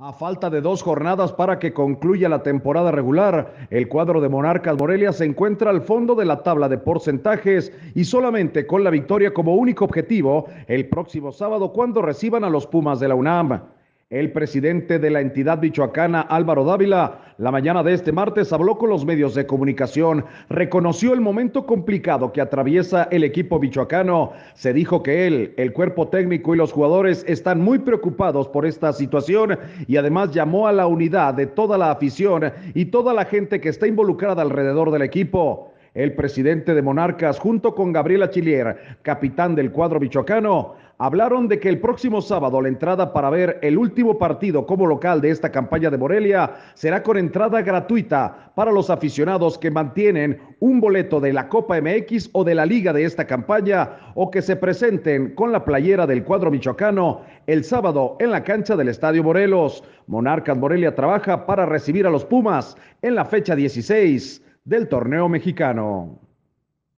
A falta de dos jornadas para que concluya la temporada regular, el cuadro de Monarcas Morelia se encuentra al fondo de la tabla de porcentajes y solamente con la victoria como único objetivo el próximo sábado cuando reciban a los Pumas de la UNAM. El presidente de la entidad michoacana, Álvaro Dávila, la mañana de este martes habló con los medios de comunicación, reconoció el momento complicado que atraviesa el equipo michoacano. Se dijo que él, el cuerpo técnico y los jugadores están muy preocupados por esta situación y además llamó a la unidad de toda la afición y toda la gente que está involucrada alrededor del equipo. El presidente de Monarcas, junto con Gabriela Chilier, capitán del cuadro michoacano, hablaron de que el próximo sábado la entrada para ver el último partido como local de esta campaña de Morelia será con entrada gratuita para los aficionados que mantienen un boleto de la Copa MX o de la liga de esta campaña o que se presenten con la playera del cuadro michoacano el sábado en la cancha del Estadio Morelos. Monarcas Morelia trabaja para recibir a los Pumas en la fecha 16 del torneo mexicano.